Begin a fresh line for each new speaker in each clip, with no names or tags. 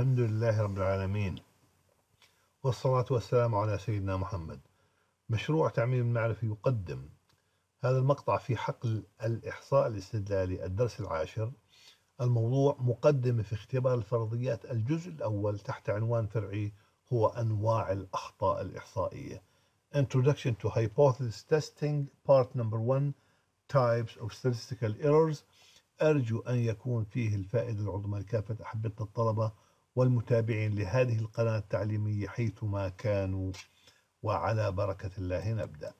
الحمد لله رب العالمين والصلاة والسلام على سيدنا محمد مشروع تعميم المعرفة يقدم هذا المقطع في حقل الإحصاء الاستدلالي الدرس العاشر الموضوع مقدمة في اختبار الفرضيات الجزء الأول تحت عنوان فرعي هو أنواع الأخطاء الإحصائية Introduction to Hypothesis Testing Part Number 1 Types of Statistical Errors أرجو أن يكون فيه الفائدة العظمى لكافة أحبة الطلبة والمتابعين لهذه القناة التعليمية حيثما كانوا وعلى بركة الله نبدأ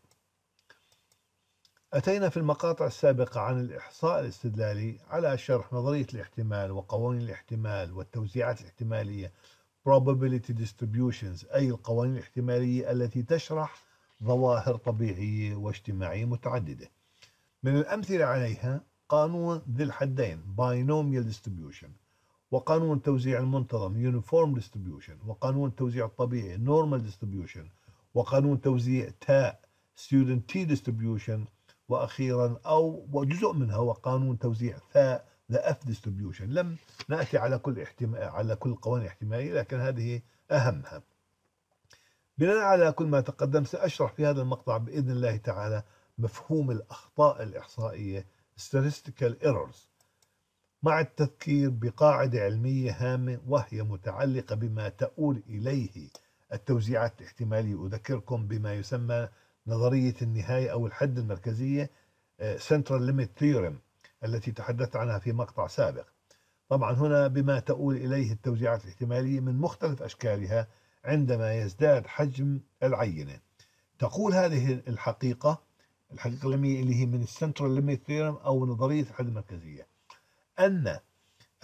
أتينا في المقاطع السابقة عن الإحصاء الاستدلالي على شرح نظرية الاحتمال وقوانين الاحتمال والتوزيعات الاحتمالية probability distributions أي القوانين الاحتمالية التي تشرح ظواهر طبيعية واجتماعية متعددة من الأمثلة عليها قانون ذي الحدين binomial distribution وقانون التوزيع المنتظم يونيفورم ديستريبيوشن وقانون التوزيع الطبيعي نورمال ديستريبيوشن وقانون توزيع تاء ستودنت تي ديستريبيوشن وأخيرا أو وجزء منها هو قانون توزيع ثاء ذا اف ديستريبيوشن لم نأتي على كل احتماء على كل القوانين الاحتمائية لكن هذه أهمها بناء على كل ما تقدم سأشرح في هذا المقطع بإذن الله تعالى مفهوم الأخطاء الإحصائية Statistical Errors مع التذكير بقاعدة علمية هامة وهي متعلقة بما تؤول إليه التوزيعات الاحتمالية أذكركم بما يسمى نظرية النهاية أو الحد المركزية آه، Central Limit Theorem التي تحدثت عنها في مقطع سابق طبعا هنا بما تؤول إليه التوزيعات الاحتمالية من مختلف أشكالها عندما يزداد حجم العينة تقول هذه الحقيقة الحقيقة العلمية اللي هي من السنترال ليميت ثيوريم أو نظرية الحد المركزية أن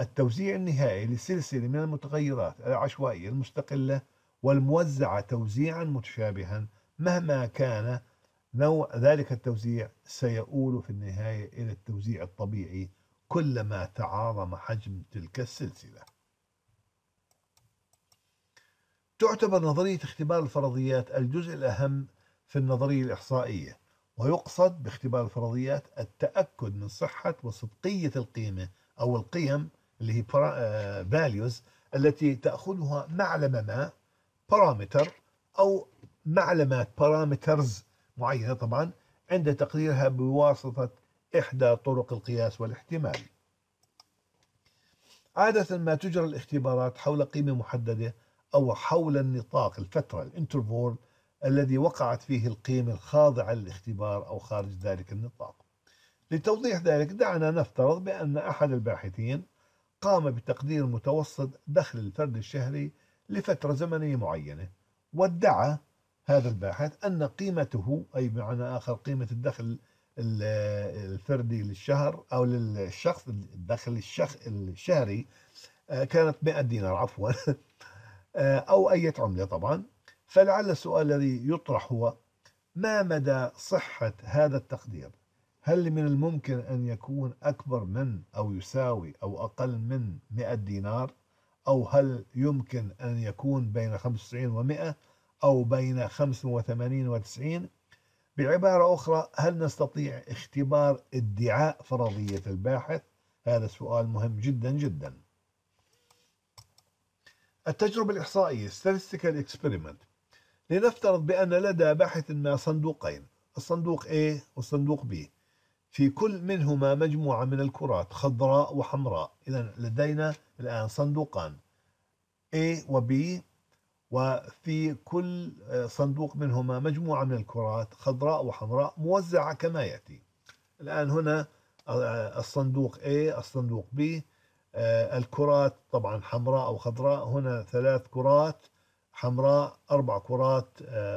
التوزيع النهائي لسلسلة من المتغيرات العشوائية المستقلة والموزعة توزيعا متشابها مهما كان نوع ذلك التوزيع سيؤول في النهاية إلى التوزيع الطبيعي كلما تعاظم حجم تلك السلسلة تعتبر نظرية اختبار الفرضيات الجزء الأهم في النظرية الإحصائية ويقصد باختبار الفرضيات التأكد من صحة وصدقية القيمة أو القيم اللي هي آه، values التي تأخذها معلمة ما بارامتر أو معلمات بارامترز معينة طبعا عند تقريرها بواسطة إحدى طرق القياس والاحتمال عادة ما تجرى الاختبارات حول قيمة محددة أو حول النطاق الفترة الانترفول الذي وقعت فيه القيمة الخاضعة للاختبار أو خارج ذلك النطاق لتوضيح ذلك دعنا نفترض بأن أحد الباحثين قام بتقدير متوسط دخل الفرد الشهري لفترة زمنية معينة وادعى هذا الباحث أن قيمته أي بمعنى آخر قيمة الدخل الفردي للشهر أو للشخص الدخل الشخ الشهري آه، كانت 100 دينار عفوا آه، أو أية عملة طبعا فلعل السؤال الذي يطرح هو ما مدى صحة هذا التقدير هل من الممكن أن يكون أكبر من أو يساوي أو أقل من 100 دينار أو هل يمكن أن يكون بين 95 و100 أو بين 85 و90 بعبارة أخرى هل نستطيع اختبار ادعاء فرضية الباحث هذا سؤال مهم جدا جدا التجربة الإحصائية statistical experiment لنفترض بأن لدى باحث ما صندوقين الصندوق A والصندوق B في كل منهما مجموعة من الكرات خضراء وحمراء إذا لدينا الآن صندوقان A و B وفي كل آه، صندوق منهما مجموعة من الكرات خضراء وحمراء موزعة كما يأتي الآن هنا آه، الصندوق A الصندوق B آه، الكرات طبعا حمراء أو خضراء هنا ثلاث كرات حمراء أربع كرات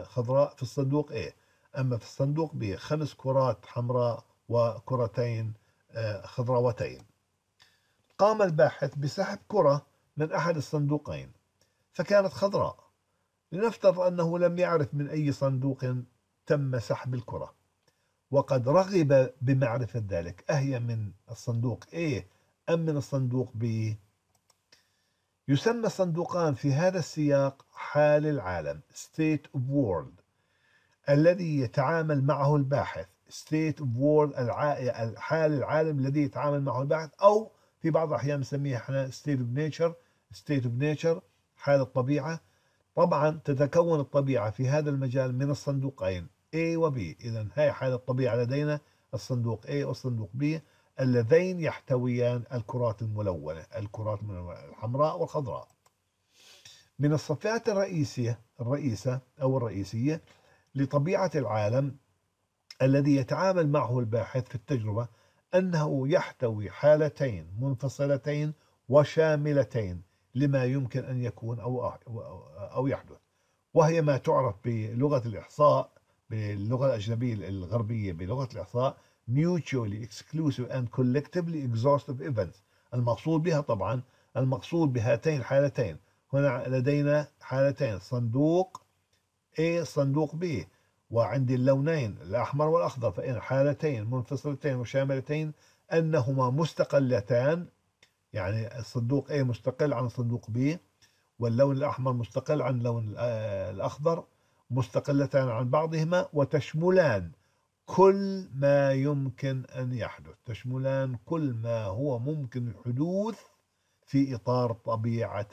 خضراء في الصندوق A أما في الصندوق B خمس كرات حمراء وكرتين آه، خضراوتين قام الباحث بسحب كرة من أحد الصندوقين فكانت خضراء لنفترض أنه لم يعرف من أي صندوق تم سحب الكرة وقد رغب بمعرفة ذلك أهي من الصندوق A أم من الصندوق B يسمى الصندوقان في هذا السياق حال العالم State of World الذي يتعامل معه الباحث ستيت اوف وورد الحال العالم الذي يتعامل معه الباحث او في بعض الاحيان نسميها احنا ستيت اوف نيتشر ستيت اوف نيتشر حال الطبيعه طبعا تتكون الطبيعه في هذا المجال من الصندوقين A و B اذا هاي حال الطبيعه لدينا الصندوق A والصندوق B اللذين يحتويان الكرات الملونه الكرات الملونه الحمراء والخضراء من الصفات الرئيسيه الرئيسه او الرئيسيه لطبيعه العالم الذي يتعامل معه الباحث في التجربة أنه يحتوي حالتين منفصلتين وشاملتين لما يمكن أن يكون أو, أو يحدث وهي ما تعرف بلغة الإحصاء باللغة الأجنبية الغربية بلغة الإحصاء mutually exclusive and collectively exhaustive events المقصود بها طبعا المقصود بهاتين الحالتين هنا لدينا حالتين صندوق A صندوق B وعندي اللونين الأحمر والأخضر فإن حالتين منفصلتين وشاملتين أنهما مستقلتان يعني الصندوق A مستقل عن صندوق B واللون الأحمر مستقل عن اللون آه، الأخضر مستقلتان عن بعضهما وتشملان كل ما يمكن أن يحدث تشملان كل ما هو ممكن الحدوث في إطار طبيعة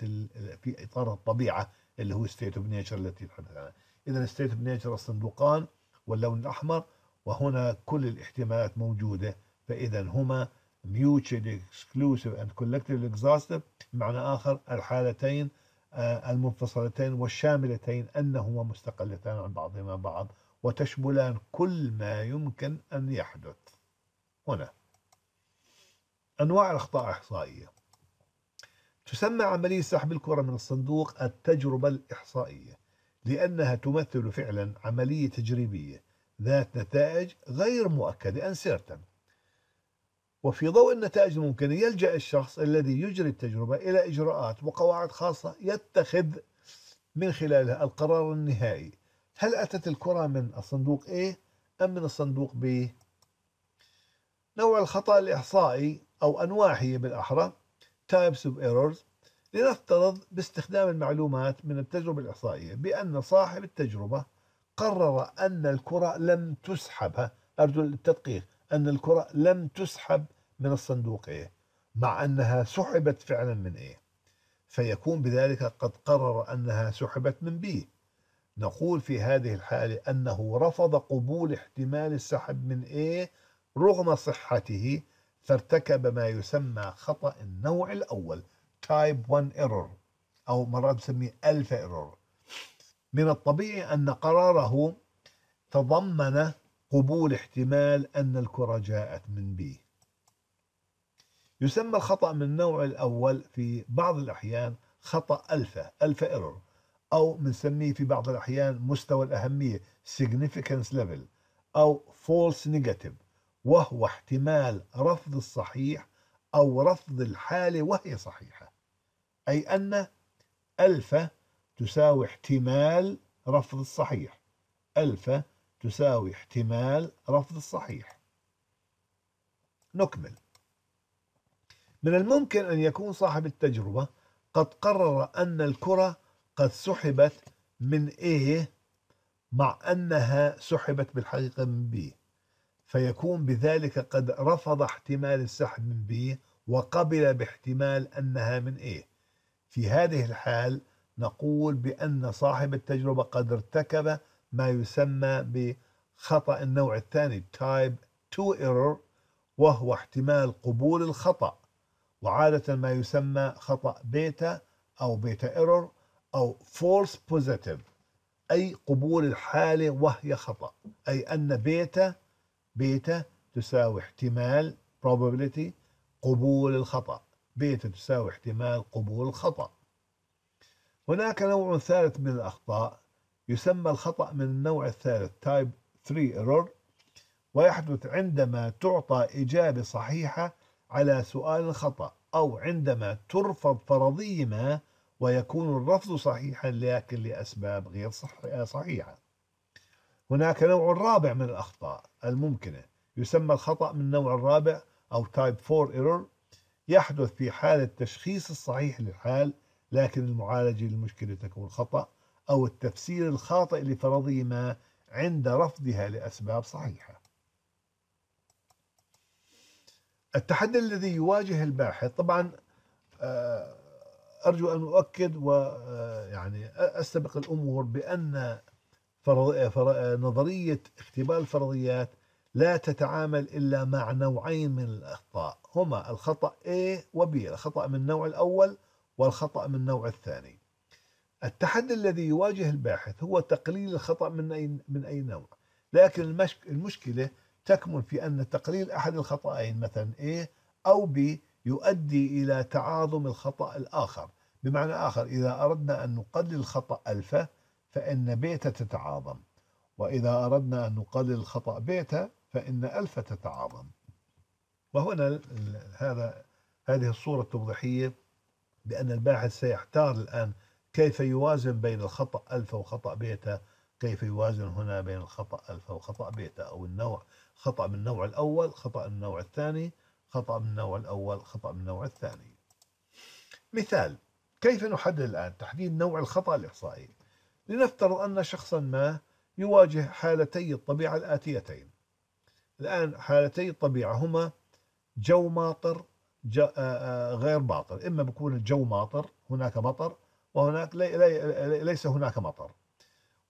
في إطار الطبيعة اللي هو ستيت اوف نيتشر التي تحدث عنها إذا ستيت اوف نيتشر الصندوقان واللون الأحمر وهنا كل الاحتمالات موجودة فإذا هما mutually exclusive and collectively exhaustive بمعنى آخر الحالتين آه، المنفصلتين والشاملتين أنهما مستقلتان عن بعضهما بعض وتشملان كل ما يمكن أن يحدث هنا أنواع الأخطاء الإحصائية تسمى عملية سحب الكرة من الصندوق التجربة الإحصائية لأنها تمثل فعلا عملية تجريبية ذات نتائج غير مؤكدة أنسيرتن وفي ضوء النتائج الممكنة يلجأ الشخص الذي يجري التجربة إلى إجراءات وقواعد خاصة يتخذ من خلالها القرار النهائي هل أتت الكرة من الصندوق A أم من الصندوق B نوع الخطأ الإحصائي أو أنواعه بالأحرى types of errors لنفترض باستخدام المعلومات من التجربة الإحصائية بأن صاحب التجربة قرر أن الكرة لم تسحب أرجو التدقيق أن الكرة لم تسحب من الصندوق A إيه، مع أنها سحبت فعلا من A إيه. فيكون بذلك قد قرر أنها سحبت من B نقول في هذه الحالة أنه رفض قبول احتمال السحب من A إيه رغم صحته فارتكب ما يسمى خطأ النوع الأول تايب 1 ايرور او مرات بنسميه الفا ايرور من الطبيعي ان قراره تضمن قبول احتمال ان الكره جاءت من بي يسمى الخطأ من النوع الأول في بعض الأحيان خطأ ألفا ألفا ايرور أو بنسميه في بعض الأحيان مستوى الأهمية significance level أو فولس نيجاتيف وهو احتمال رفض الصحيح أو رفض الحالة وهي صحيحة أي أن ألف تساوي احتمال رفض الصحيح ألف تساوي احتمال رفض الصحيح نكمل من الممكن أن يكون صاحب التجربة قد قرر أن الكرة قد سحبت من A مع أنها سحبت بالحقيقة من B فيكون بذلك قد رفض احتمال السحب من B وقبل باحتمال أنها من A في هذه الحال نقول بأن صاحب التجربة قد ارتكب ما يسمى بخطأ النوع الثاني type 2 error وهو احتمال قبول الخطأ وعادة ما يسمى خطأ بيتا أو بيتا ايرور أو false positive أي قبول الحالة وهي خطأ أي أن بيتا بيتا تساوي احتمال probability قبول الخطأ بيتا تساوي احتمال قبول الخطأ هناك نوع ثالث من الأخطاء يسمى الخطأ من النوع الثالث تايب 3 error ويحدث عندما تعطى إجابة صحيحة على سؤال خطأ أو عندما ترفض فرضية ما ويكون الرفض صحيحا لكن لأسباب غير صحيحة هناك نوع رابع من الأخطاء الممكنة يسمى الخطأ من النوع الرابع أو تايب 4 error يحدث في حال التشخيص الصحيح للحال لكن المعالجة للمشكلة تكون خطأ أو التفسير الخاطئ لفرضي ما عند رفضها لأسباب صحيحة التحدي الذي يواجه الباحث طبعا آه، أرجو أن أؤكد ويعني آه، أستبق الأمور بأن نظرية اختبار الفرضيات لا تتعامل إلا مع نوعين من الأخطاء هما الخطأ A و B الخطأ من النوع الأول والخطأ من النوع الثاني التحدي الذي يواجه الباحث هو تقليل الخطأ من أي, من أي نوع لكن المشكلة تكمن في أن تقليل أحد الخطأين مثلا A أو B يؤدي إلى تعاظم الخطأ الآخر بمعنى آخر إذا أردنا أن نقلل الخطأ ألفا فإن بيتا تتعاظم وإذا أردنا أن نقلل الخطأ بيتا فإن ألف تتعاظم وهنا هذا هذه الصورة التوضيحية بأن الباحث سيحتار الآن كيف يوازن بين الخطأ ألفا وخطأ بيتا كيف يوازن هنا بين الخطأ ألفا وخطأ بيتا أو النوع خطأ من النوع الأول خطأ من النوع الثاني خطأ من النوع الأول خطأ من النوع الثاني مثال كيف نحدد الآن تحديد نوع الخطأ الإحصائي لنفترض أن شخصا ما يواجه حالتي الطبيعة الآتيتين الآن حالتي الطبيعة هما جو ماطر جو آه، آه، غير ماطر إما بيكون الجو ماطر هناك مطر وهناك لي لي ليس هناك مطر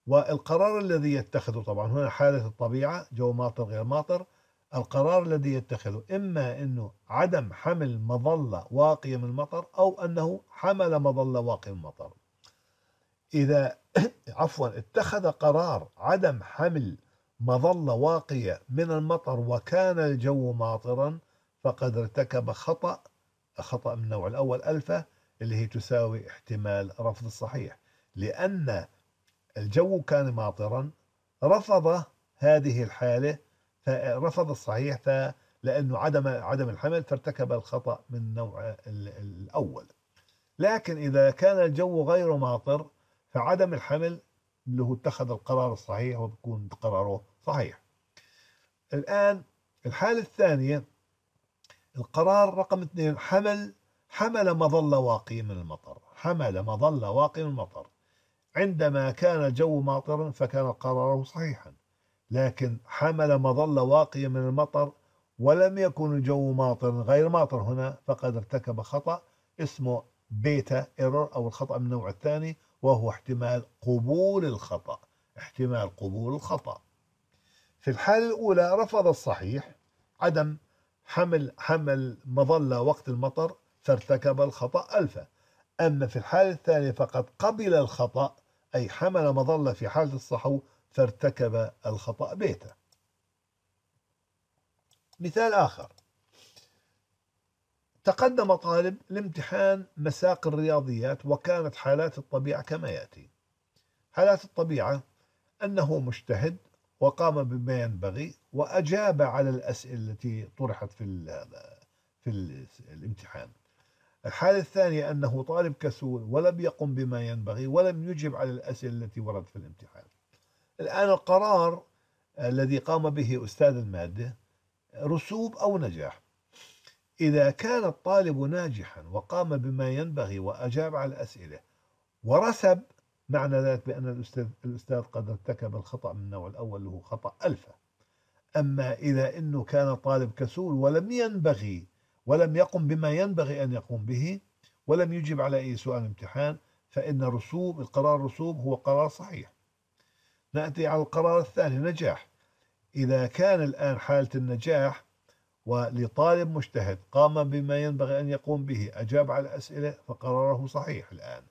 والقرار الذي يتخذه طبعا هنا حالة الطبيعة جو ماطر غير ماطر القرار الذي يتخذه إما أنه عدم حمل مظلة واقية من المطر أو أنه حمل مظلة واقية من المطر إذا عفوا اتخذ قرار عدم حمل مظلة واقية من المطر وكان الجو ماطرا فقد ارتكب خطأ خطأ من النوع الأول ألفة اللي هي تساوي احتمال رفض الصحيح لأن الجو كان ماطرا رفض هذه الحالة فرفض الصحيح لأنه عدم عدم الحمل فارتكب الخطأ من النوع الأول لكن إذا كان الجو غير ماطر فعدم الحمل اللي هو اتخذ القرار الصحيح وبكون قراره صحيح الآن الحالة الثانية القرار رقم اثنين حمل حمل مظلة واقية من المطر حمل مظلة واقية من المطر عندما كان الجو ماطرا فكان قراره صحيحا لكن حمل مظلة واقية من المطر ولم يكن الجو ماطرا غير ماطر هنا فقد ارتكب خطأ اسمه بيتا ايرور او الخطا من النوع الثاني وهو احتمال قبول الخطا احتمال قبول الخطا في الحاله الاولى رفض الصحيح عدم حمل حمل مظله وقت المطر فارتكب الخطا الفا اما في الحاله الثانيه فقد قبل الخطا اي حمل مظله في حاله الصحو فارتكب الخطا بيتا مثال اخر تقدم طالب لامتحان مساق الرياضيات وكانت حالات الطبيعة كما يأتي حالات الطبيعة أنه مجتهد وقام بما ينبغي وأجاب على الأسئلة التي طرحت في في الامتحان الحالة الثانية أنه طالب كسول ولم يقم بما ينبغي ولم يجب على الأسئلة التي وردت في الامتحان الآن القرار الذي قام به أستاذ المادة رسوب أو نجاح إذا كان الطالب ناجحا وقام بما ينبغي وأجاب على الأسئلة ورسب معنى ذلك بأن الأستاذ, الأستاذ قد ارتكب الخطأ من النوع الأول اللي هو خطأ ألفة أما إذا أنه كان طالب كسول ولم ينبغي ولم يقم بما ينبغي أن يقوم به ولم يجب على أي سؤال امتحان فإن رسوب القرار رسوب هو قرار صحيح نأتي على القرار الثاني نجاح إذا كان الآن حالة النجاح ولطالب مجتهد قام بما ينبغي أن يقوم به أجاب على الأسئلة فقراره صحيح الآن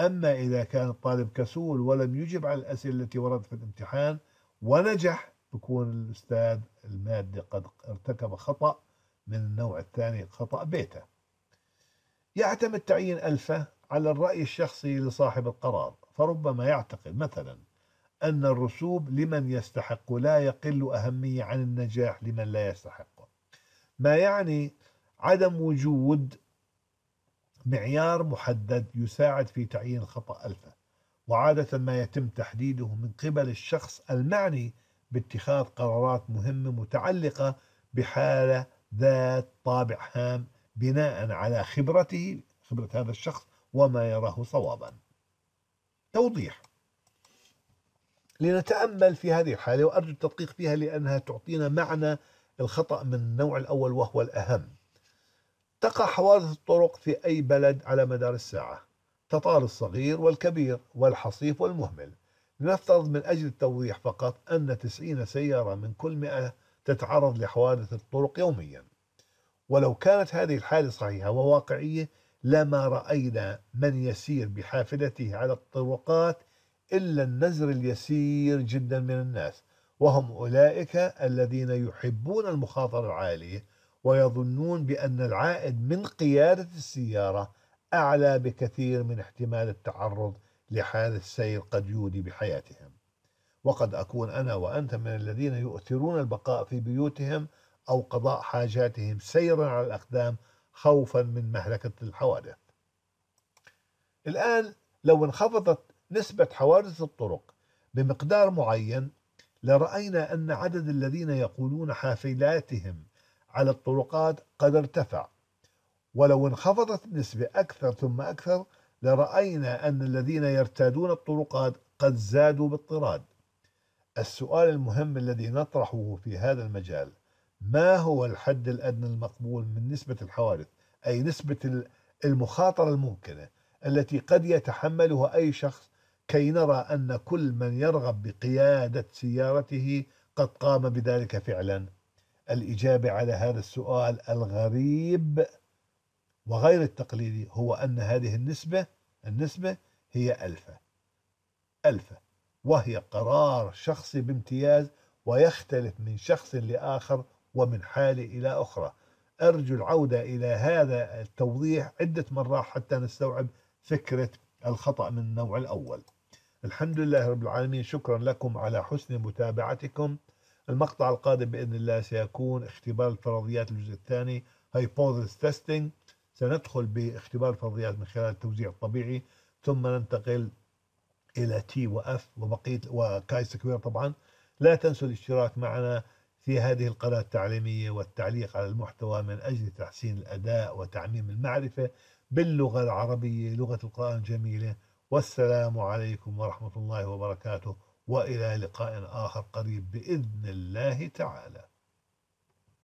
أما إذا كان الطالب كسول ولم يجب على الأسئلة التي وردت في الامتحان ونجح بكون الأستاذ المادة قد ارتكب خطأ من النوع الثاني خطأ بيته يعتمد تعيين ألفة على الرأي الشخصي لصاحب القرار فربما يعتقد مثلا أن الرسوب لمن يستحق لا يقل أهمية عن النجاح لمن لا يستحق ما يعني عدم وجود معيار محدد يساعد في تعيين خطأ ألفا وعادة ما يتم تحديده من قبل الشخص المعني باتخاذ قرارات مهمة متعلقة بحالة ذات طابع هام بناء على خبرته خبرة هذا الشخص وما يراه صوابا توضيح لنتأمل في هذه الحالة وأرجو التدقيق فيها لأنها تعطينا معنى الخطأ من النوع الأول وهو الأهم تقع حوادث الطرق في أي بلد على مدار الساعة تطال الصغير والكبير والحصيف والمهمل لنفترض من أجل التوضيح فقط أن 90 سيارة من كل 100 تتعرض لحوادث الطرق يوميا ولو كانت هذه الحالة صحيحة وواقعية لما رأينا من يسير بحافلته على الطرقات إلا النزر اليسير جدا من الناس وهم أولئك الذين يحبون المخاطرة العالية ويظنون بأن العائد من قيادة السيارة أعلى بكثير من احتمال التعرض لحادث سير قد يودي بحياتهم وقد أكون أنا وأنت من الذين يؤثرون البقاء في بيوتهم أو قضاء حاجاتهم سيرا على الأقدام خوفا من مهلكة الحوادث الآن لو انخفضت نسبة حوادث الطرق بمقدار معين لرأينا أن عدد الذين يقولون حافلاتهم على الطرقات قد ارتفع ولو انخفضت النسبة أكثر ثم أكثر لرأينا أن الذين يرتادون الطرقات قد زادوا بالطراد السؤال المهم الذي نطرحه في هذا المجال ما هو الحد الأدنى المقبول من نسبة الحوادث أي نسبة المخاطرة الممكنة التي قد يتحملها أي شخص كي نرى أن كل من يرغب بقيادة سيارته قد قام بذلك فعلا الإجابة على هذا السؤال الغريب وغير التقليدي هو أن هذه النسبة النسبة هي ألفة ألفة وهي قرار شخصي بامتياز ويختلف من شخص لآخر ومن حالة إلى أخرى أرجو العودة إلى هذا التوضيح عدة مرات حتى نستوعب فكرة الخطأ من النوع الأول الحمد لله رب العالمين شكرا لكم على حسن متابعتكم المقطع القادم بإذن الله سيكون اختبار الفرضيات الجزء الثاني hypothesis testing سندخل باختبار الفرضيات من خلال التوزيع الطبيعي ثم ننتقل إلى تي وأف وبقية وكاي سكوير طبعا لا تنسوا الاشتراك معنا في هذه القناة التعليمية والتعليق على المحتوى من أجل تحسين الأداء وتعميم المعرفة باللغة العربية لغة القرآن الجميلة والسلام عليكم ورحمة الله وبركاته وإلى لقاء آخر قريب بإذن الله تعالى